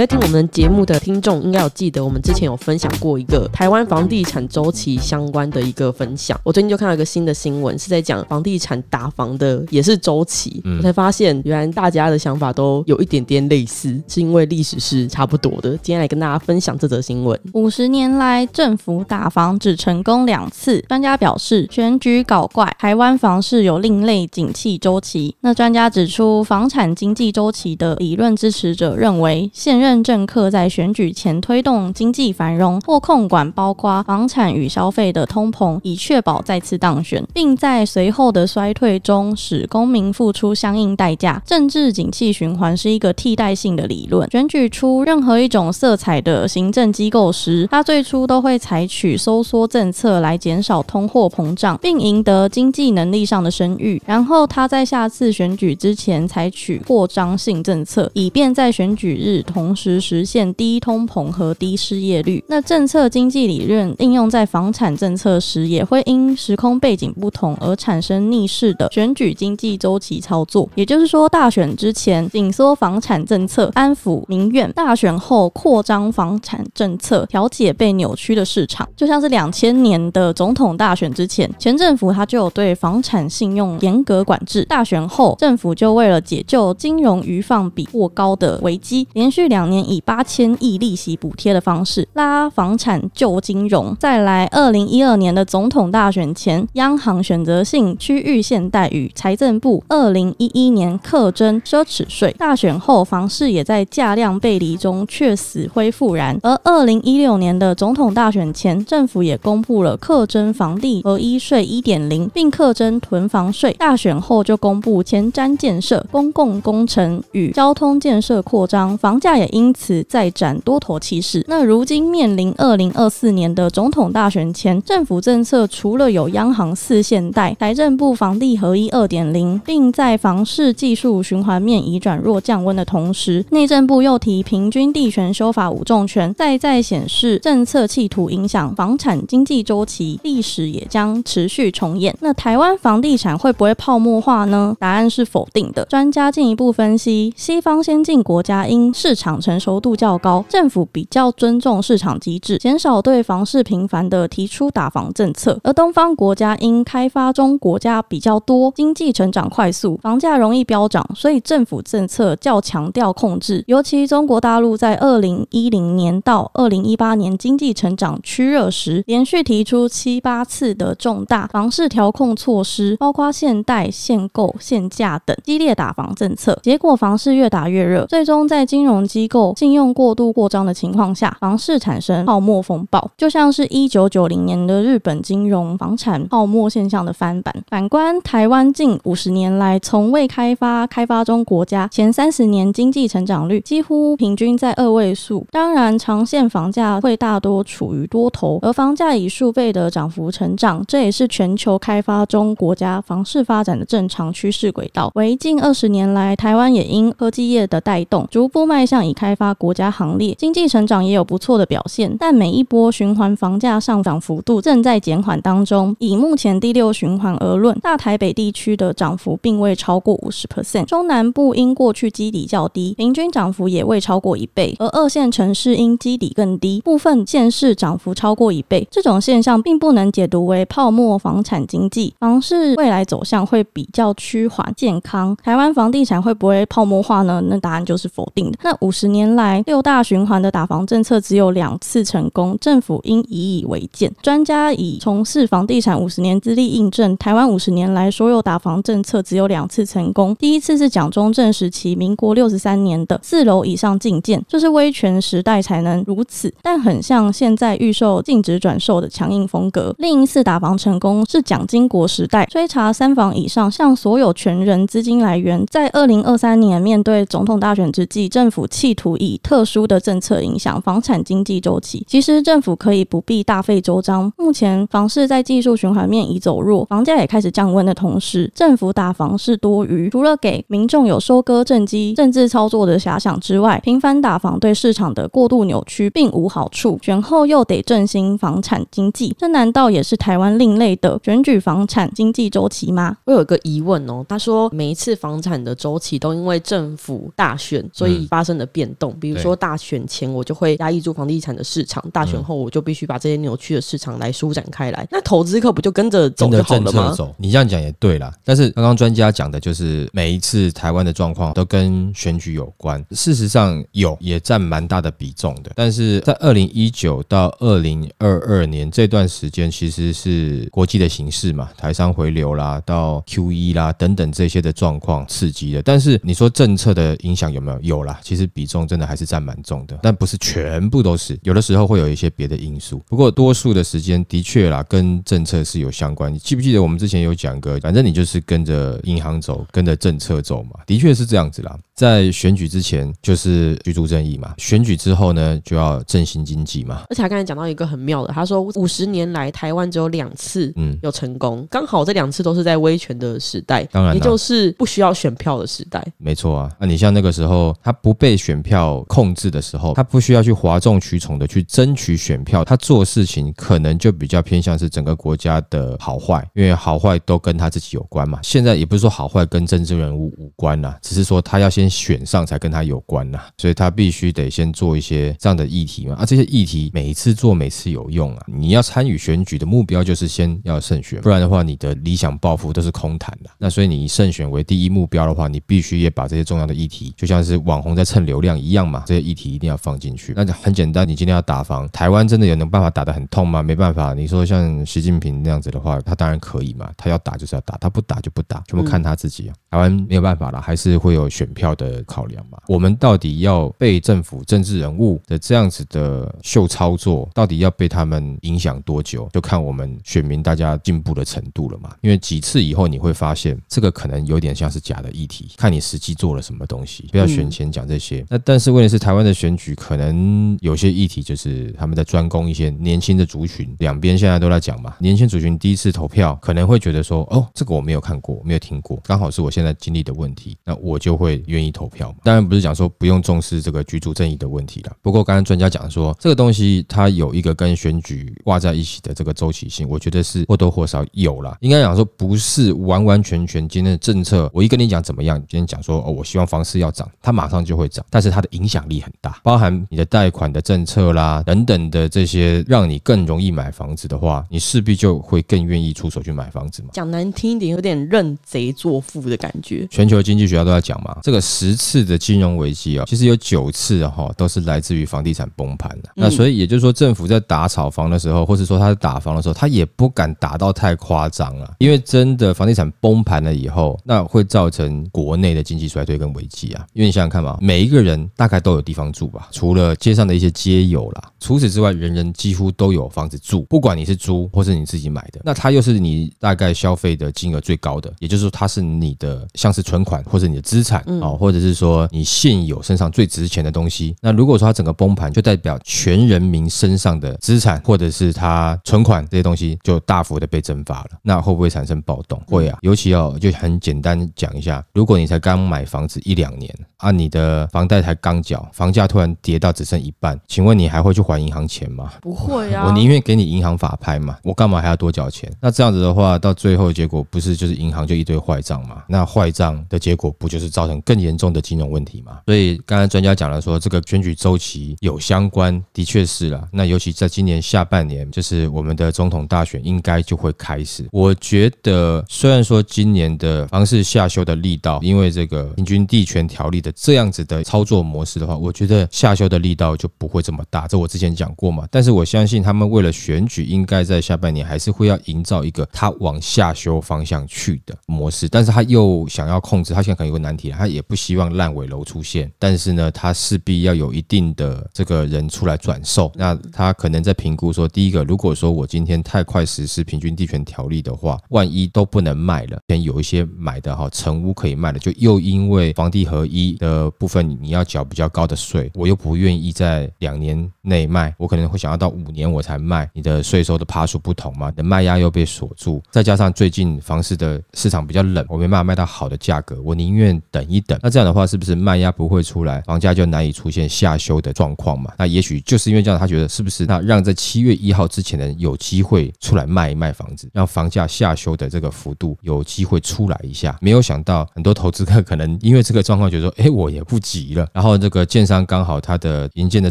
在听我们节目的听众应该有记得，我们之前有分享过一个台湾房地产周期相关的一个分享。我最近就看到一个新的新闻，是在讲房地产打房的，也是周期。我才发现，原来大家的想法都有一点点类似，是因为历史是差不多的。今天来跟大家分享这则新闻：五十年来，政府打房只成功两次。专家表示，选举搞怪，台湾房市有另类景气周期。那专家指出，房产经济周期的理论支持者认为，现任。政政客在选举前推动经济繁荣或控管包括房产与消费的通膨，以确保再次当选，并在随后的衰退中使公民付出相应代价。政治景气循环是一个替代性的理论。选举出任何一种色彩的行政机构时，他最初都会采取收缩政策来减少通货膨胀，并赢得经济能力上的声誉。然后他在下次选举之前采取扩张性政策，以便在选举日同。同时实现低通膨和低失业率。那政策经济理论应用在房产政策时，也会因时空背景不同而产生逆势的选举经济周期操作。也就是说，大选之前紧缩房产政策安抚民怨，大选后扩张房产政策调节被扭曲的市场。就像是两千年的总统大选之前，前政府他就有对房产信用严格管制，大选后政府就为了解救金融余放比过高的危机，连续两。两年以八千亿利息补贴的方式拉房产旧金融，再来二零一二年的总统大选前，央行选择性区域限贷与财政部二零一一年课征奢侈税，大选后房市也在价量背离中却死灰复燃。而二零一六年的总统大选前，政府也公布了课征房地合一税一点零，并课征囤房税。大选后就公布前瞻建设、公共工程与交通建设扩张，房价也。因此再展多头气势。那如今面临二零二四年的总统大选前，政府政策除了有央行四限贷、财政部房地合一二点零，并在房市技术循环面已转弱降温的同时，内政部又提平均地权修法五重权，再再显示政策企图影响房产经济周期，历史也将持续重演。那台湾房地产会不会泡沫化呢？答案是否定的。专家进一步分析，西方先进国家因市场。成熟度较高，政府比较尊重市场机制，减少对房市频繁的提出打房政策。而东方国家因开发中国家比较多，经济成长快速，房价容易飙涨，所以政府政策较强调控制。尤其中国大陆在二零一零年到二零一八年经济成长趋热时，连续提出七八次的重大房市调控措施，包括限贷、限购、限价等激烈打房政策，结果房市越打越热，最终在金融机购信用过度扩张的情况下，房市产生泡沫风暴，就像是一九九零年的日本金融房产泡沫现象的翻版。反观台湾近五十年来从未开发开发中国家前三十年经济成长率几乎平均在二位数，当然长线房价会大多处于多头，而房价以数倍的涨幅成长，这也是全球开发中国家房市发展的正常趋势轨道。为近二十年来，台湾也因科技业的带动，逐步迈向以开发国家行列，经济成长也有不错的表现，但每一波循环房价上涨幅度正在减缓当中。以目前第六循环而论，大台北地区的涨幅并未超过五十 percent，中南部因过去基底较低，平均涨幅也未超过一倍。而二线城市因基底更低，部分县市涨幅超过一倍。这种现象并不能解读为泡沫房产经济，房市未来走向会比较趋缓健康。台湾房地产会不会泡沫化呢？那答案就是否定的。那五十。年来六大循环的打房政策只有两次成功，政府应以以为鉴。专家以从事房地产五十年资历印证，台湾五十年来所有打房政策只有两次成功。第一次是蒋中正时期，民国六十三年的四楼以上禁建，这是威权时代才能如此，但很像现在预售禁止转售的强硬风格。另一次打房成功是蒋经国时代追查三房以上向所有权人资金来源，在二零二三年面对总统大选之际，政府弃。图以特殊的政策影响房产经济周期，其实政府可以不必大费周章。目前房市在技术循环面已走弱，房价也开始降温的同时，政府打房是多余。除了给民众有收割政绩、政治操作的遐想之外，频繁打房对市场的过度扭曲并无好处。选后又得振兴房产经济，这难道也是台湾另类的选举房产经济周期吗？我有一个疑问哦，他说每一次房产的周期都因为政府大选，所以发生的变。变动，比如说大选前我就会压抑住房地产的市场，大选后我就必须把这些扭曲的市场来舒展开来。那投资客不就跟着走就好了吗？走，你这样讲也对了。但是刚刚专家讲的就是每一次台湾的状况都跟选举有关，事实上有也占蛮大的比重的。但是在二零一九到二零二二年这段时间，其实是国际的形势嘛，台商回流啦，到 Q E 啦等等这些的状况刺激的。但是你说政策的影响有没有？有啦，其实比。重真的还是占蛮重的，但不是全部都是，有的时候会有一些别的因素。不过多数的时间的确啦，跟政策是有相关。你记不记得我们之前有讲过，反正你就是跟着银行走，跟着政策走嘛，的确是这样子啦。在选举之前就是居住正义嘛，选举之后呢就要振兴经济嘛。而且他刚才讲到一个很妙的，他说五十年来台湾只有两次，嗯，有成功，刚好这两次都是在威权的时代，当然也就是不需要选票的时代。没错啊，那你像那个时候，他不被选票控制的时候，他不需要去哗众取宠的去争取选票，他做事情可能就比较偏向是整个国家的好坏，因为好坏都跟他自己有关嘛。现在也不是说好坏跟政治人物无关啦，只是说他要先。选上才跟他有关呐，所以他必须得先做一些这样的议题嘛。啊，这些议题每一次做每次有用啊。你要参与选举的目标就是先要胜选，不然的话你的理想抱负都是空谈的。那所以你以胜选为第一目标的话，你必须也把这些重要的议题，就像是网红在蹭流量一样嘛。这些议题一定要放进去。那很简单，你今天要打防台湾，真的有能办法打得很痛吗？没办法。你说像习近平那样子的话，他当然可以嘛。他要打就是要打，他不打就不打，全部看他自己啊。台湾没有办法了，还是会有选票。的考量嘛，我们到底要被政府政治人物的这样子的秀操作，到底要被他们影响多久，就看我们选民大家进步的程度了嘛。因为几次以后，你会发现这个可能有点像是假的议题，看你实际做了什么东西。不要选前讲这些。那但是，问题是台湾的选举，可能有些议题就是他们在专攻一些年轻的族群。两边现在都在讲嘛，年轻族群第一次投票可能会觉得说：“哦，这个我没有看过，没有听过，刚好是我现在经历的问题。”那我就会你投票，当然不是讲说不用重视这个居住正义的问题了。不过，刚刚专家讲说，这个东西它有一个跟选举挂在一起的这个周期性，我觉得是或多或少有了。应该讲说，不是完完全全今天的政策，我一跟你讲怎么样，今天讲说哦，我希望房市要涨，它马上就会涨。但是它的影响力很大，包含你的贷款的政策啦等等的这些，让你更容易买房子的话，你势必就会更愿意出手去买房子嘛。讲难听一点，有点认贼作父的感觉。全球经济学家都在讲嘛，这个十次的金融危机啊，其实有九次哈都是来自于房地产崩盘的。那所以也就是说，政府在打炒房的时候，或是说他打房的时候，他也不敢打到太夸张了，因为真的房地产崩盘了以后，那会造成国内的经济衰退跟危机啊。因为你想想看嘛，每一个人大概都有地方住吧，除了街上的一些街友啦，除此之外，人人几乎都有房子住，不管你是租或是你自己买的，那它又是你大概消费的金额最高的，也就是说，它是你的像是存款或者你的资产哦。或者是说你现有身上最值钱的东西，那如果说它整个崩盘，就代表全人民身上的资产，或者是他存款这些东西就大幅的被蒸发了，那会不会产生暴动？会啊，尤其要就很简单讲一下，如果你才刚买房子一两年，啊，你的房贷才刚缴，房价突然跌到只剩一半，请问你还会去还银行钱吗？不会啊，我宁愿给你银行法拍嘛，我干嘛还要多缴钱？那这样子的话，到最后结果不是就是银行就一堆坏账嘛？那坏账的结果不就是造成更严？严重的金融问题嘛，所以刚才专家讲了说，这个选举周期有相关，的确是了。那尤其在今年下半年，就是我们的总统大选应该就会开始。我觉得虽然说今年的房市下修的力道，因为这个平均地权条例的这样子的操作模式的话，我觉得下修的力道就不会这么大。这我之前讲过嘛，但是我相信他们为了选举，应该在下半年还是会要营造一个他往下修方向去的模式，但是他又想要控制，他现在可能有个难题，他也不。希望烂尾楼出现，但是呢，它势必要有一定的这个人出来转售。那他可能在评估说，第一个，如果说我今天太快实施平均地权条例的话，万一都不能卖了，先有一些买的哈成屋可以卖了，就又因为房地合一的部分，你要缴比较高的税，我又不愿意在两年内卖，我可能会想要到五年我才卖。你的税收的趴数不同嘛，你的卖压又被锁住，再加上最近房市的市场比较冷，我没办法卖到好的价格，我宁愿等一等。那这样的话，是不是卖压不会出来，房价就难以出现下修的状况嘛？那也许就是因为这样，他觉得是不是？那让在七月一号之前呢，有机会出来卖一卖房子，让房价下修的这个幅度有机会出来一下。没有想到，很多投资客可能因为这个状况，觉得说，哎，我也不急了。然后这个建商刚好他的营建的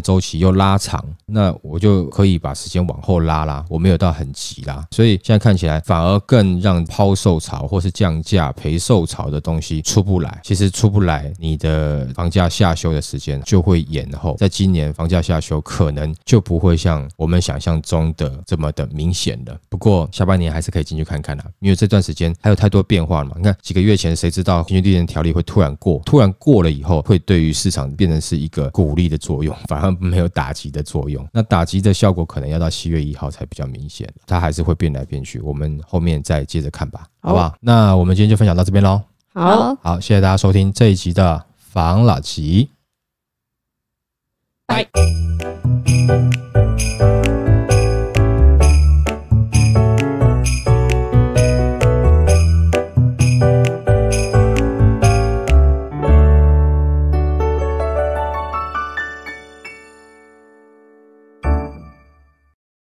周期又拉长，那我就可以把时间往后拉啦，我没有到很急啦。所以现在看起来，反而更让抛售潮或是降价赔售潮的东西出不来，其实出不来。你的房价下修的时间就会延后，在今年房价下修可能就不会像我们想象中的这么的明显了。不过下半年还是可以进去看看啊，因为这段时间还有太多变化了嘛。你看几个月前，谁知道平均地权条例会突然过？突然过了以后，会对于市场变成是一个鼓励的作用，反而没有打击的作用。那打击的效果可能要到七月一号才比较明显，它还是会变来变去。我们后面再接着看吧，好吧？那我们今天就分享到这边喽。好好，谢谢大家收听这一集的防老集，拜。